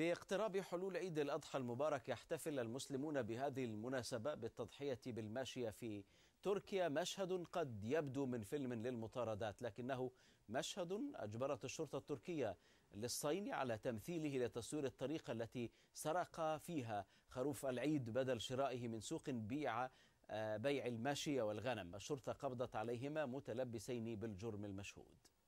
باقتراب حلول عيد الأضحى المبارك يحتفل المسلمون بهذه المناسبة بالتضحية بالماشية في تركيا مشهد قد يبدو من فيلم للمطاردات لكنه مشهد أجبرت الشرطة التركية للصين على تمثيله لتصوير الطريقة التي سرق فيها خروف العيد بدل شرائه من سوق بيع آه، بيع الماشية والغنم الشرطة قبضت عليهما متلبسين بالجرم المشهود